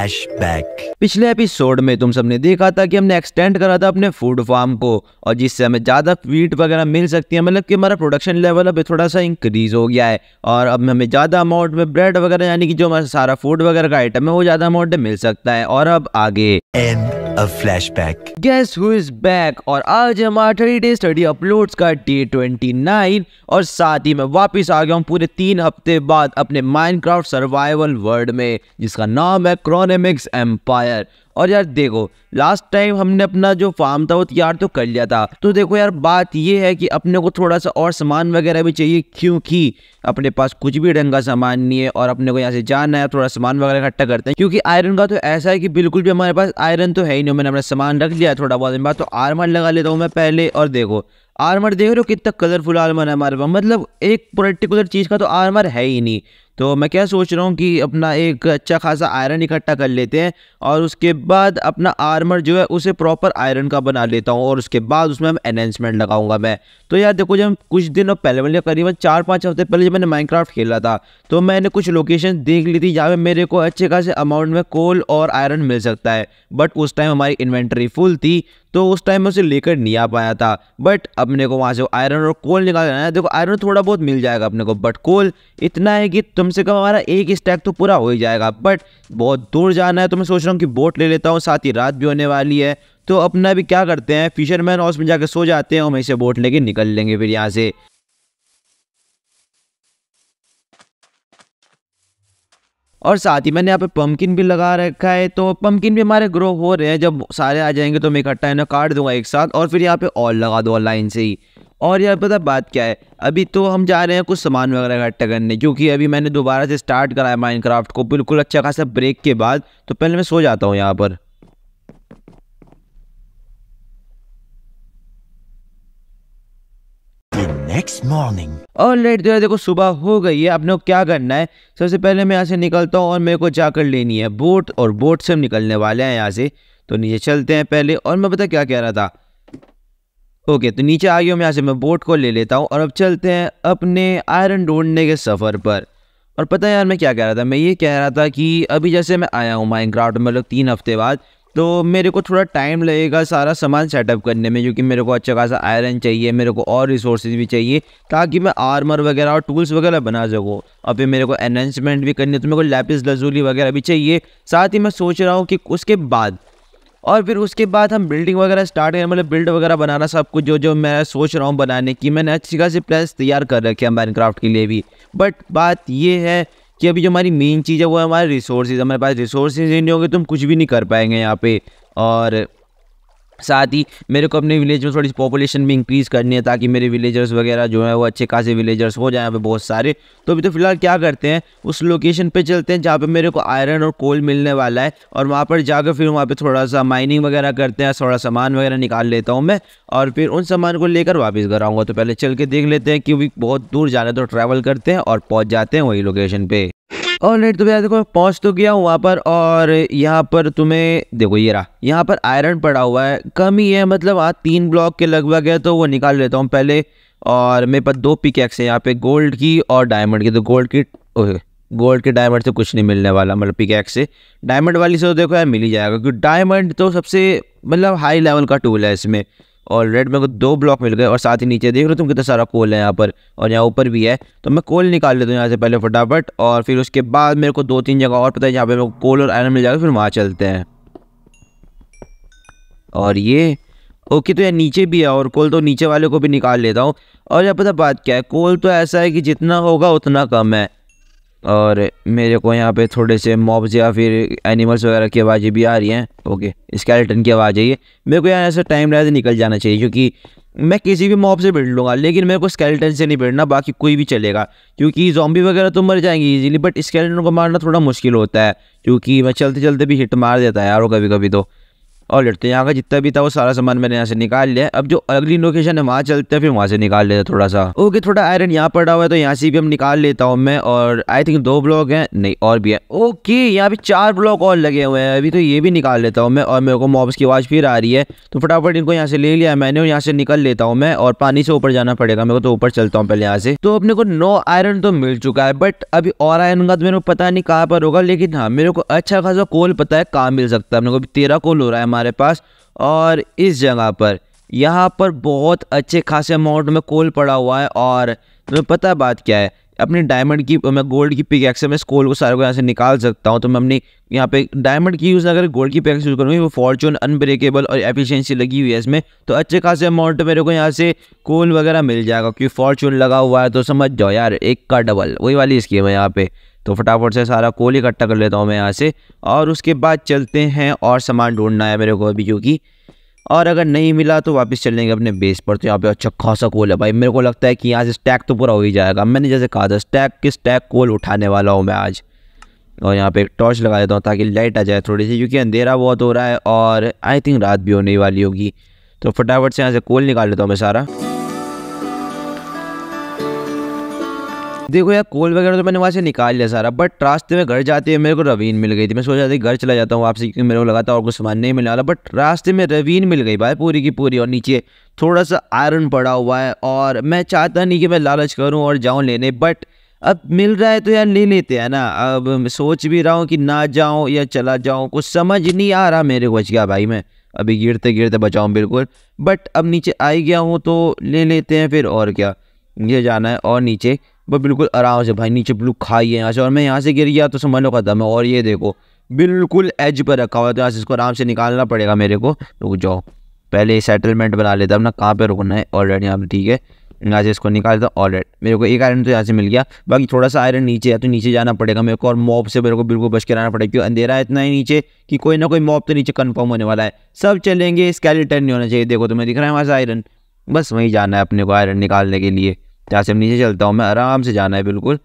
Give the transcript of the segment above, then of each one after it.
Flashback पिछले episode में तुम सबने देखा था कि हमने एक्सटेंड करा था अपने फूड फार्म को और जिससे हमें ज़्यादा वीट वगैरह मिल सकती है मतलब कि हमारा प्रोडक्शन लेवल अभी थोड़ा सा इंक्रीज हो गया है और अब हमें ज़्यादा अमाउंट में ब्रेड वगैरह यानी कि जो हमारा सारा फूड वगैरह का आइटम है वो ज़्यादा अमाउंट में मिल सकता है और अब आगे and a flashback guess who is back और आज हमारा थर्टी डे स्टडी अपलोड्स का डे ट्वेंटी नाइन और साथ ही मैं वापस आ गया हूँ पूरे तीन हफ्ते बाद अपने माइनक्राफ्ट सर्वाइवल वर्ल्ड में जिसका नाम है क्रोनेमिक्स एम्पायर और यार देखो लास्ट टाइम हमने अपना जो फार्म था वो तैयार तो कर लिया था तो देखो यार बात ये है कि अपने को थोड़ा सा और सामान वगैरह भी चाहिए क्योंकि अपने पास कुछ भी ढंग का सामान नहीं है और अपने को यहाँ से जाना है थोड़ा सामान वगैरह इकट्ठा करते हैं क्योंकि आयरन का तो ऐसा है कि बिल्कुल भी हमारे पास आयरन तो है ही नहीं मैंने अपना सामान रख लिया थोड़ा बहुत बाद तो आर्मर लगा लेता हूँ मैं पहले और देखो आर्मर देख रहे हो कितना कलरफुल आर्मर है हमारे पास मतलब एक पर्टिकुलर चीज़ का तो आर्मर है ही नहीं तो मैं क्या सोच रहा हूँ कि अपना एक अच्छा खासा आयरन इकट्ठा कर लेते हैं और उसके बाद अपना आर्मर जो है उसे प्रॉपर आयरन का बना लेता हूँ और उसके बाद उसमें हम एनहेंसमेंट लगाऊंगा मैं तो यार देखो जब कुछ दिनों पहले मतलब करीबन चार पाँच हफ्ते पहले जब मैंने माइनक्राफ्ट खेला था तो मैंने कुछ लोकेशन देख ली थी जहाँ पर मेरे को अच्छे खासे अमाउंट में कोल और आयरन मिल सकता है बट उस टाइम हमारी इन्वेंट्री फुल थी तो उस टाइम में उसे लेकर नहीं आ पाया था बट अपने को वहाँ से आयरन और कोल निकालना है देखो आयरन थोड़ा बहुत मिल जाएगा अपने को बट कोल इतना है कि तुम से कम हमारा एक स्टैक तो पूरा हो ही जाएगा बट बहुत दूर जाना है तो मैं सोच रहा हूँ कि बोट ले लेता हूँ साथ ही रात भी होने वाली है तो अपना भी क्या करते हैं फिशरमैन हाउस में जाकर सो जाते हैं और वहीं से बोट लेके निकल लेंगे फिर यहाँ से और साथ ही मैंने यहाँ पे पम्पकिन भी लगा रखा है तो पम्पकिन भी हमारे ग्रो हो रहे हैं जब सारे आ जाएंगे तो मैं इकट्ठा है ना काट दूंगा एक साथ और फिर यहाँ पे और लगा दूंगा लाइन से ही और यार पता बात क्या है अभी तो हम जा रहे हैं कुछ सामान वगैरह इकट्ठा करने क्योंकि अभी मैंने दोबारा से स्टार्ट करा है माइनक्राफ्ट को बिल्कुल अच्छा खासा ब्रेक के बाद तो पहले मैं सो जाता हूँ यहाँ पर नेक्स्ट मॉर्निंग और लेट जो देखो सुबह हो गई है अपने क्या करना है सबसे पहले मैं यहाँ से निकलता हूँ और मेरे को जाकर लेनी है बोट और बोट से हम निकलने वाले हैं यहाँ से तो नीचे चलते हैं पहले और मैं पता क्या कह रहा था ओके तो नीचे आ गया मैं यहाँ से मैं बोट को ले लेता हूँ और अब चलते हैं अपने आयरन ढूंढने के सफ़र पर और पता है यार मैं क्या कह रहा था मैं ये कह रहा था कि अभी जैसे मैं आया हूँ माइन में लोग मतलब तीन हफ्ते बाद तो मेरे को थोड़ा टाइम लगेगा सारा सामान सेटअप करने में क्योंकि मेरे को अच्छा खासा आयरन चाहिए मेरे को और रिसोर्सेज भी चाहिए ताकि मैं आर्मर वगैरह और टूल्स वगैरह बना सकूँ और फिर मेरे को एनहेंसमेंट भी करनी है तो मेरे को लैपिस लजूली वगैरह भी चाहिए साथ ही मैं सोच रहा हूँ कि उसके बाद और फिर उसके बाद हम बिल्डिंग वगैरह स्टार्ट करें मतलब बिल्ड वगैरह बनाना सब कुछ जो जो मैं सोच रहा हूँ बनाने की मैंने अच्छी खासी प्लेस तैयार कर रखे हैं माइनक्राफ्ट के लिए भी बट बात ये है कि अभी जो हमारी मेन चीज़ है वो हमारे रिसोर्सेज हमारे पास रिसोर्सेज ही नहीं होंगे तो हम कुछ भी नहीं कर पाएंगे यहाँ पे और साथ ही मेरे को अपने विलेज में थोड़ी पॉपुलेशन भी इंक्रीज़ करनी है ताकि मेरे विलेजर्स वगैरह जो है वो अच्छे खासे विलेजर्स हो जाए पे बहुत सारे तो अभी तो फिलहाल क्या करते हैं उस लोकेशन पे चलते हैं जहाँ पे मेरे को आयरन और कोल मिलने वाला है और वहाँ पर जाकर फिर वहाँ पर थोड़ा सा माइनिंग वगैरह करते हैं थोड़ा सामान वगैरह निकाल लेता हूँ मैं और फिर उन सामान को लेकर वापस घर आऊँगा तो पहले चल के देख लेते हैं क्योंकि बहुत दूर जाना तो ट्रैवल करते हैं और पहुँच जाते हैं वही लोकेशन पर और नेट तो भैया देखो पहुंच तो गया हूँ वहाँ पर और यहाँ पर तुम्हें देखो ये रहा यहाँ पर आयरन पड़ा हुआ है कम ही है मतलब आज हाँ, तीन ब्लॉक के लगभग है तो वो निकाल लेता हूँ पहले और मेरे पास दो पिकैक्स है यहाँ पे गोल्ड की और डायमंड की तो गोल्ड की ओके गोल्ड के डायमंड से कुछ नहीं मिलने वाला मतलब पिकैक्स से डायमंड वाली से तो देखो यार मिल ही जाएगा क्योंकि डायमंड तो सबसे मतलब हाई लेवल का टूल है इसमें और रेड मेरे को दो ब्लॉक मिल गए और साथ ही नीचे देख रहे हो तुम कितना सारा कोल है यहाँ पर और यहाँ ऊपर भी है तो मैं कोल निकाल लेता हूँ यहाँ से पहले फटाफट और फिर उसके बाद मेरे को दो तीन जगह और पता है यहाँ पर मेरे को कोल और आयरन मिल जाएगा फिर वहाँ चलते हैं और ये ओके तो यार नीचे भी है और कोल तो नीचे वाले को भी निकाल लेता हूँ और यहाँ पता बात क्या है कोल तो ऐसा है कि जितना होगा उतना कम है और मेरे को यहाँ पे थोड़े से मॉब्स या फिर एनिमल्स वगैरह की आवाज़ें भी आ रही हैं ओके स्केलेटन की आवाज़ है मेरे को यहाँ ऐसा टाइम रहते निकल जाना चाहिए क्योंकि मैं किसी भी मॉब से भिड़ लूँगा लेकिन मेरे को स्केलेटन से नहीं भिड़ना बाकी कोई भी चलेगा क्योंकि जॉम्बी वगैरह तो मर जाएंगे ईज़िली बट स्केलेटन को मारना थोड़ा मुश्किल होता है क्योंकि मैं चलते चलते भी हिट मार देता है यार कभी कभी तो और लड़ते तो यहाँ का जितना भी था वो सारा सामान मैंने यहाँ से निकाल लिया अब जो अगली लोकेशन है वहाँ चलते हैं फिर वहाँ से निकाल लेते थोड़ा सा ओके थोड़ा आयरन यहाँ पड़ा हुआ है तो यहाँ से भी हम निकाल लेता हूँ मैं और आई थिंक दो ब्लॉक है नहीं और भी है ओके यहाँ पे चार ब्लॉक और लगे हुए हैं अभी तो ये भी निकाल लेता हूँ मैं और मेरे को मॉब्स की आवाज़ फिर आ रही है तो फटाफट इनको यहाँ से ले लिया मैंने और यहाँ से निकल लेता हूँ मैं और पानी से ऊपर जाना पड़ेगा मेरे को तो ऊपर चलता हूँ पहले यहाँ से तो अपने को नौ आयरन तो मिल चुका है बट अभी और आयरन का तो मेरे को पता नहीं कहाँ पर होगा लेकिन हाँ मेरे को अच्छा खासा कोल पता है कहाँ मिल सकता है अपने को तेरह कोल हो रहा है हमारे पास और इस जगह पर यहाँ पर बहुत अच्छे खासे अमाउंट में कोल पड़ा हुआ है और तुम्हें पता बात क्या है अपने डायमंड की मैं गोल्ड की पिक से मैं इस कोल को सारे को यहाँ से निकाल सकता हूँ तो मैं अपनी यहाँ पे डायमंड की यूज़ अगर गोल्ड की पिक यूज़ करूँगी वो फॉर्चून अनब्रेकेबल और एफिशिएंसी लगी हुई है इसमें तो अच्छे खासे अमाउंट मेरे को यहाँ से कोल वगैरह मिल जाएगा क्योंकि फॉर्चून लगा हुआ है तो समझ जाओ यार एक का डबल वही वाली स्कीम है यहाँ पे तो फटाफट से सारा कोल इकट्ठा कर लेता हूँ मैं यहाँ से और उसके बाद चलते हैं और सामान ढूंढना है मेरे को अभी क्योंकि और अगर नहीं मिला तो वापस चलेंगे अपने बेस पर तो यहाँ पे अच्छा खासा कोल है भाई मेरे को लगता है कि यहाँ से स्टैक तो पूरा हो ही जाएगा मैंने जैसे कहा था स्टैक के स्टैक कोल उठाने वाला हूँ मैं आज और यहाँ पे एक टॉर्च लगा देता हूँ ताकि लाइट आ जाए थोड़ी सी क्योंकि अंधेरा बहुत हो रहा है और आई थिंक रात भी होने वाली होगी तो फटाफट से यहाँ से कोल निकाल लेता हूँ मैं सारा देखो यार कोल वगैरह तो मैंने वहाँ से निकाल लिया सारा बट रास्ते में घर जाते हुए मेरे को रवीन मिल गई थी मैं सोचा था घर चला जाता हूँ वापसी क्योंकि मेरे को लगा था और कुछ सामान नहीं मिलने वाला बट रास्ते में रवीन मिल गई भाई पूरी की पूरी और नीचे थोड़ा सा आयरन पड़ा हुआ है और मैं चाहता नहीं कि मैं लालच करूँ और जाऊँ लेने बट अब मिल रहा है तो यार ले लेते हैं ना अब सोच भी रहा हूँ कि ना जाऊँ या चला जाऊँ कुछ समझ नहीं आ रहा मेरे को बच गया भाई मैं अभी गिरते गिरते बचाऊँ बिल्कुल बट अब नीचे आ गया हूँ तो ले लेते हैं फिर और क्या ये जाना है और नीचे बस बिल्कुल आराम से भाई नीचे ब्लू खाई है यहाँ से और मैं यहाँ से गिर गया तो समझ लो खत्म है और ये देखो बिल्कुल एज पर रखा हुआ है तो यहाँ से इसको आराम से निकालना पड़ेगा मेरे को रुक जाओ पहले सेटलमेंट बना लेता अपना ना कहाँ पर रुकना है ऑलरेडी यहाँ पर ठीक है यहाँ से इसको निकाल देता ऑलरेड मेरे को एक आयरन तो यहाँ से मिल गया बाकी थोड़ा सा आयरन नीचे है तो नीचे जाना पड़ेगा मेरे को और मॉब से मेरे को बिल्कुल बच के रहना पड़ेगा क्योंकि अंधेरा है इतना ही नीचे कि कोई ना कोई मॉब तो नीचे कन्फर्म होने वाला है सब चलेंगे स्केलेटन नहीं होना चाहिए देखो तो मैं दिख रहा है वहाँ से आयरन बस वहीं जाना है अपने को आयरन निकालने के लिए यहाँ से नीचे चलता हूँ मैं आराम से जाना है बिल्कुल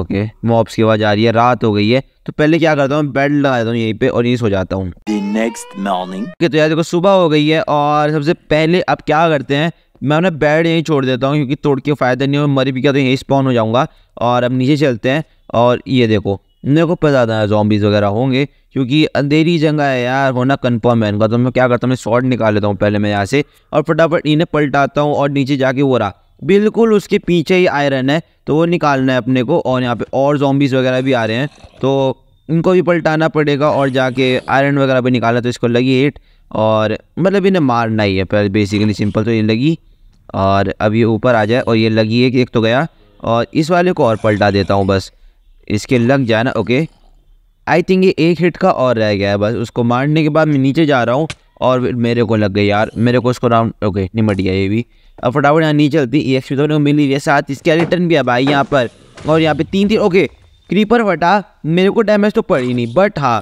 ओके मॉप्स की आवाज़ आ रही है रात हो गई है तो पहले क्या करता हूँ बेड लगा देता हूँ यहीं पे और यहीं सो जाता हूँ नेक्स्ट मॉर्निंग तो यार देखो सुबह हो गई है और सबसे पहले अब क्या करते हैं मैं उन्हें बेड यहीं छोड़ देता हूँ क्योंकि तोड़ के फ़ायदा नहीं हो मरी भी क्या तो यहीं स्पॉन हो जाऊँगा और अब नीचे चलते हैं और ये देखो मेरे को पता था जॉम्बीज़ वगैरह होंगे क्योंकि अंधेरी जगह है यार होना कन्फर्म है इनका तो मैं क्या करता हूँ मैं शॉर्ट निकाल लेता हूँ पहले मैं यहाँ से और फटाफट इन्हें पलटाता हूँ और नीचे जाके वो रहा बिल्कुल उसके पीछे ही आयरन है तो वो निकालना है अपने को और यहाँ पे और जॉम्बीज़ वगैरह भी आ रहे हैं तो इनको भी पलटाना पड़ेगा और जाके आयरन वगैरह भी निकाला तो इसको लगी हिट और मतलब इन्हें मारना ही है पर बेसिकली सिंपल तो ये लगी और अब ये ऊपर आ जाए और ये लगी है कि एक तो गया और इस वाले को और पलटा देता हूँ बस इसके लग जाए ना ओके आई थिंक ये एक हिट का और रह गया है बस उसको मारने के बाद मैं नीचे जा रहा हूँ और मेरे को लग गई यार मेरे को उसको राउंड ओके निमट गया ये भी अब फटाफट यहाँ नीचे चलती ई एक्स तो मिल रही है साथ इसके रिटर्न भी अब आई यहाँ पर और यहाँ पे तीन तीन ओके क्रीपर फटा मेरे को डैमेज तो पड़ी नहीं बट हाँ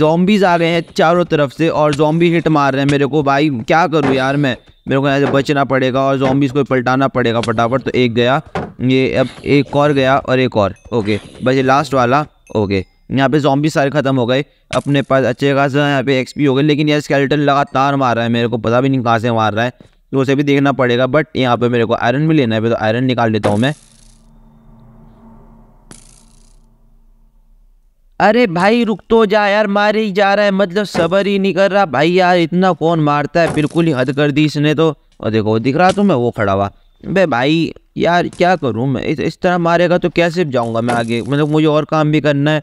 जॉम्बीज आ गए हैं चारों तरफ से और जॉम्बी हिट मार रहे हैं मेरे को भाई क्या करूँ यार मैं मेरे को यहाँ से बचना पड़ेगा और जॉम्बीज को पलटाना पड़ेगा फटाफट तो एक गया ये अब एक और गया और एक और ओके बस ये लास्ट वाला ओके यहाँ पे जॉम्बी सारे ख़त्म हो गए अपने पास अच्छे खास यहाँ पे एक्सपी हो गए लेकिन यार स्केलेटन लगातार मार रहा है मेरे को पता भी नहीं कहाँ से मार रहा है तो उसे भी देखना पड़ेगा बट यहाँ पे मेरे को आयरन भी लेना है तो आयरन निकाल लेता हूँ मैं अरे भाई रुक तो जा यार मारे ही जा रहा है मतलब सबर ही नहीं कर रहा भाई यार इतना कौन मारता है बिल्कुल ही हद कर दी इसने तो और देखो दिख रहा तुम्हें तो वो खड़ा हुआ बे भाई यार क्या करूँ मैं इस, इस तरह मारेगा तो कैसे जाऊँगा मैं आगे मतलब मुझे और काम भी करना है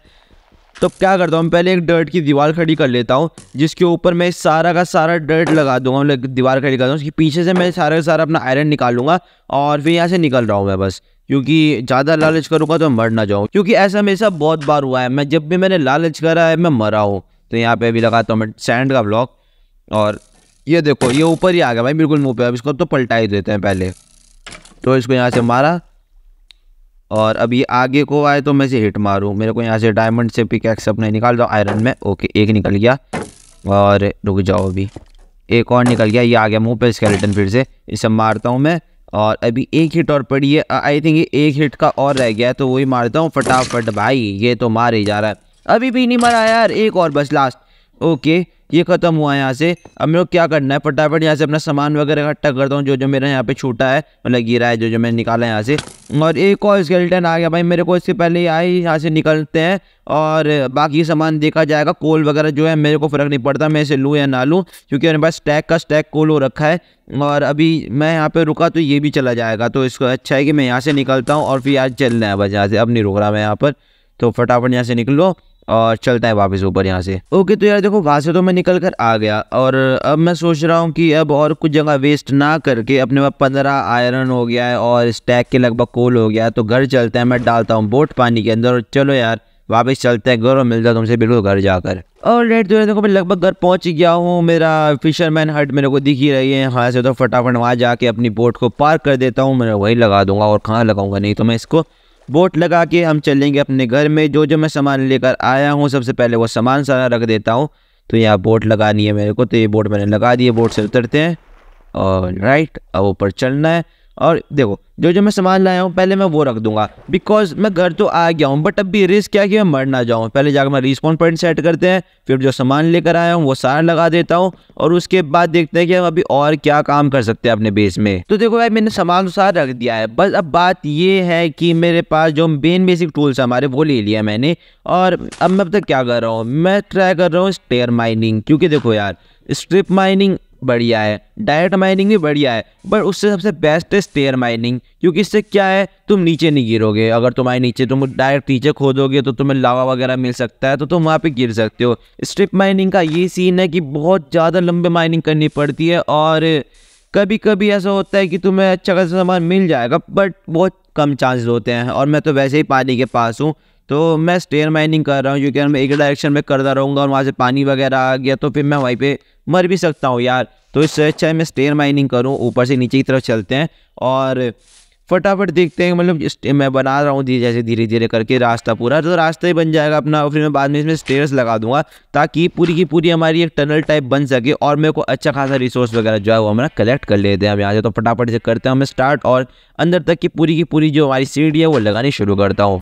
तो क्या करता हूँ पहले एक डर्ट की दीवार खड़ी कर लेता हूँ जिसके ऊपर मैं सारा का सारा डर्ट लगा दूंगा मतलब दीवार खड़ी कर दूँगा उसके पीछे से मैं सारा का सारा अपना आयरन निकालूंगा और फिर यहाँ से निकल रहा हूँ मैं बस क्योंकि ज़्यादा लालच करूँगा तो मर ना जाऊँ क्योंकि ऐसा मेरे साथ बहुत बार हुआ है मैं जब भी मैंने लालच करा है मैं मरा हूँ तो यहाँ पर अभी लगाता हूँ मैं सैंड का ब्लॉक और ये देखो ये ऊपर ही आ गया भाई बिल्कुल मुँह पे अब इसको तो पलटा ही देते हैं पहले तो इसको यहाँ से मारा और अभी आगे को आए तो मैं इसे हिट मारूँ मेरे को यहाँ से डायमंड से पिक एक्स अपने निकाल दो आयरन में ओके एक निकल गया और रुक जाओ अभी एक और निकल गया ये आ गया मुँह पे स्केलेटन फिर से इसे मारता हूँ मैं और अभी एक हिट और पड़ी है आई थिंक ये एक हिट का और रह गया है तो वही मारता हूँ फटाफट भाई ये तो मार ही जा रहा है अभी भी नहीं मरा यार एक और बस लास्ट ओके ये ख़त्म हुआ यहाँ से अब मेरे को क्या करना है फटाफट यहाँ से अपना सामान वगैरह इकट्ठा करता हूँ जो जो मेरा यहाँ पे छूटा है मतलब गिरा है जो जो मैंने निकाला है यहाँ से और एक और स्केल्टन आ गया भाई मेरे को इससे पहले आए यहाँ से निकलते हैं और बाकी सामान देखा जाएगा कोल वगैरह जो है मेरे को फ़र्क नहीं पड़ता मैं इसे लूँ या ना लूँ क्योंकि मेरे पास स्टैक का स्टैक कोल हो रखा है और अभी मैं यहाँ पर रुका तो ये भी चला जाएगा तो इसको अच्छा है कि मैं यहाँ से निकलता हूँ और फिर आज चलना है बस यहाँ से अब नहीं रुक रहा मैं यहाँ पर तो फटाफट यहाँ से निकलो और चलता है वापस ऊपर यहाँ से ओके तो यार देखो वहाँ से तो मैं निकल कर आ गया और अब मैं सोच रहा हूँ कि अब और कुछ जगह वेस्ट ना करके अपने पास पंद्रह आयरन हो गया है और स्टैक के लगभग कोल हो गया है तो घर चलते हैं मैं डालता हूँ बोट पानी के अंदर और चलो यार वापस चलते हैं घर और मिलता है तुमसे बिल्कुल घर जाकर और रेट तो देखो मैं लगभग घर पहुंच गया हूँ मेरा फिशरमैन हट मेरे को दिख ही रही है हाँ से तो फटाफट वहाँ जाके अपनी बोट को पार्क कर देता हूँ मैं वहीं लगा दूंगा और कहाँ लगाऊंगा नहीं तो मैं इसको बोट लगा के हम चलेंगे अपने घर में जो जो मैं सामान लेकर आया हूँ सबसे पहले वो सामान सारा रख देता हूँ तो यहाँ बोट लगानी है मेरे को तो ये बोट मैंने लगा दी है बोट से उतरते हैं और राइट अब ऊपर चलना है और देखो जो जो मैं सामान लाया हूँ पहले मैं वो रख दूंगा बिकॉज मैं घर तो आ गया हूँ बट अब भी रिस्क क्या कि मैं मर ना जाऊँ पहले जाकर मैं रिस्पॉन्ड पॉइंट सेट करते हैं फिर जो सामान लेकर आया हूँ वो सारा लगा देता हूँ और उसके बाद देखते हैं कि हम अभी और क्या काम कर सकते हैं अपने बेस में तो देखो भाई मैंने सामान तो सारा रख दिया है बस अब बात ये है कि मेरे पास जो मेन बेसिक टूल्स हमारे वो ले लिया मैंने और अब मैं अब तक क्या कर रहा हूँ मैं ट्राई कर रहा हूँ स्टेयर माइनिंग क्योंकि देखो यार स्ट्रिप माइनिंग बढ़िया है डायरेक्ट माइनिंग भी बढ़िया है बट उससे सबसे बेस्ट है स्टेयर माइनिंग क्योंकि इससे क्या है तुम नीचे नहीं गिरोगे अगर तुम्हारे नीचे तुम डायरेक्ट नीचे खोदोगे तो तुम्हें लावा वगैरह मिल सकता है तो तुम वहाँ पे गिर सकते हो स्ट्रिप माइनिंग का ये सीन है कि बहुत ज़्यादा लंबे माइनिंग करनी पड़ती है और कभी कभी ऐसा होता है कि तुम्हें अच्छा खासा सामान मिल जाएगा बट बहुत कम चांसेस होते हैं और मैं तो वैसे ही पानी के पास हूँ तो मैं स्टेयर माइनिंग कर रहा हूँ क्योंकि मैं एक डायरेक्शन में करता रहूँगा और वहाँ से पानी वगैरह आ गया तो फिर मैं वहीं पे मर भी सकता हूँ यार तो इससे अच्छा है मैं स्टेयर माइनिंग करूँ ऊपर से नीचे की तरफ चलते हैं और फटाफट देखते हैं मतलब मैं बना रहा हूँ जैसे धीरे धीरे करके रास्ता पूरा तो रास्ता ही बन जाएगा अपना और फिर मैं बाद में इसमें स्टेयर्स लगा दूंगा ताकि पूरी की पूरी हमारी एक टनल टाइप बन सके और मेरे को अच्छा खासा रिसोर्स वगैरह जो है वो हमारा कलेक्ट कर लेते हैं हम यहाँ से तो फटाफट से करते हैं हमें स्टार्ट और अंदर तक की पूरी की पूरी जो हमारी सीढ़ी है वो लगानी शुरू करता हूँ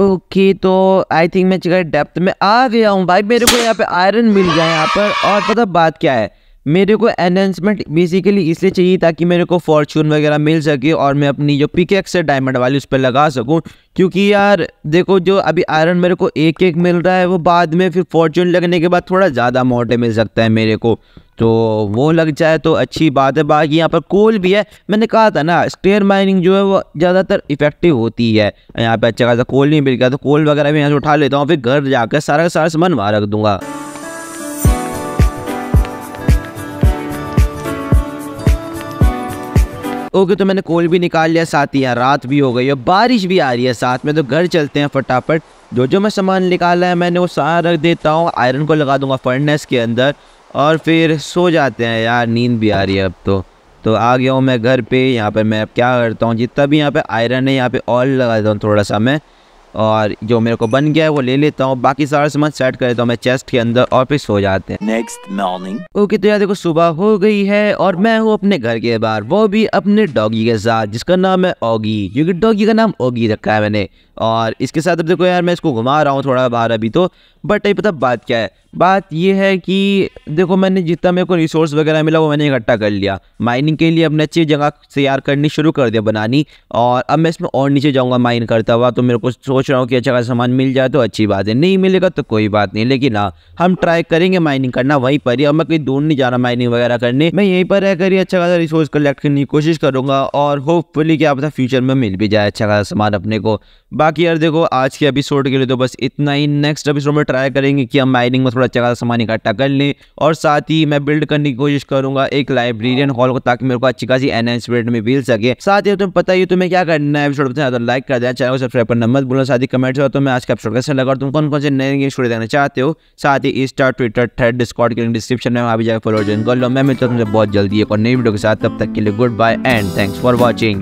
ओके तो आई थिंक मैं चिकन डेप्थ में आ गया हूँ भाई मेरे को यहाँ पे आयरन मिल गया यहाँ पर और पता बात क्या है मेरे को एनहेंसमेंट बेसिकली इसलिए चाहिए ताकि मेरे को फॉर्चून वगैरह मिल सके और मैं अपनी जो एक्स है डायमंड वाली उस पर लगा सकूं क्योंकि यार देखो जो अभी आयरन मेरे को एक एक मिल रहा है वो बाद में फिर फॉर्चून लगने के बाद थोड़ा ज़्यादा मोटे मिल सकता है मेरे को तो वो लग जाए तो अच्छी बात है बाकी यहाँ पर कोल भी है मैंने कहा था ना स्टेयर माइनिंग जो है वो ज़्यादातर इफेक्टिव होती है यहाँ पे अच्छा खासा कोल नहीं मिल गया तो कोल वगैरह भी यहाँ से उठा लेता हूँ फिर घर जाकर सारा का सारा सामान वहाँ रख दूंगा ओके okay, तो मैंने कोल भी निकाल लिया साथ ही यहाँ रात भी हो गई है बारिश भी आ रही है साथ में तो घर चलते हैं फटाफट जो जो मैं सामान निकाला है मैंने वो सारा रख देता हूँ आयरन को लगा दूंगा फर्नेस के अंदर और फिर सो जाते हैं यार नींद भी आ रही है अब तो तो आ गया हूँ मैं घर पे यहाँ पे मैं अब क्या करता हूँ जितना भी यहाँ पे आयरन है यहाँ पे ऑयल लगा देता हूँ थोड़ा सा मैं और जो मेरे को बन गया है वो ले लेता हूँ बाकी सारा सामान सेट कर देता हूँ मैं चेस्ट के अंदर और फिर सो जाते हैं नेक्स्ट मॉर्निंग ओके तो यार देखो सुबह हो गई है और मैं हूँ अपने घर के बाहर वो भी अपने डॉगी के साथ जिसका नाम है ओगी क्योंकि डॉगी का नाम ओगी रखा है मैंने और इसके साथ अब देखो यार मैं इसको घुमा रहा हूँ थोड़ा बाहर अभी तो बट ये पता बात क्या है बात ये है कि देखो मैंने जितना मेरे को रिसोर्स वगैरह मिला वो मैंने इकट्ठा कर लिया माइनिंग के लिए अपने अच्छी जगह तैयार करनी शुरू कर दिया बनानी और अब मैं इसमें और नीचे जाऊँगा माइन करता हुआ तो मेरे को सोच रहा हूँ कि अच्छा खासा सामान मिल जाए तो अच्छी बात है नहीं मिलेगा तो कोई बात नहीं लेकिन हाँ हम ट्राई करेंगे माइनिंग करना वहीं पर ही अब मैं कहीं दूर नहीं जा रहा माइनिंग वगैरह करने मैं यहीं पर रह कर ही अच्छा खासा रिसोर्स कलेक्ट करने की कोशिश करूँगा और होपफुली क्या पता फ्यूचर में मिल भी जाए अच्छा खासा सामान अपने को बाकी यार देखो आज के एपिसोड के लिए तो बस इतना ही नेक्स्ट एपिसोड में ट्राई करेंगे कि हम माइनिंग में थोड़ा चंगा सामान इकट्ठा कर लें और साथ ही मैं बिल्ड करने की कोशिश करूंगा एक लाइब्रेरियन हॉल हाँ। को ताकि मेरे को अच्छी खासी एनहेंसमेंट में मिल सके साथ ही तुम्हें पता ही तुम्हें क्या करना है लाइक कर देना चैनल को सब्सक्राइब करना मत बोलो साथ ही कमेंट्स तो मैं आज का एपिसोड कैसे लगा तुम कौन कौन से नए गेम स्टोरी देखना चाहते हो साथ ही इंस्टा ट्विटर थर्ड डिस्कॉर्ड के डिस्क्रिप्शन में अभी जाकर फॉलो ज्वाइन कर लो मैं मिलता हूँ तुमसे बहुत जल्दी एक और नई वीडियो के साथ तब तक के लिए goodbye and thanks for watching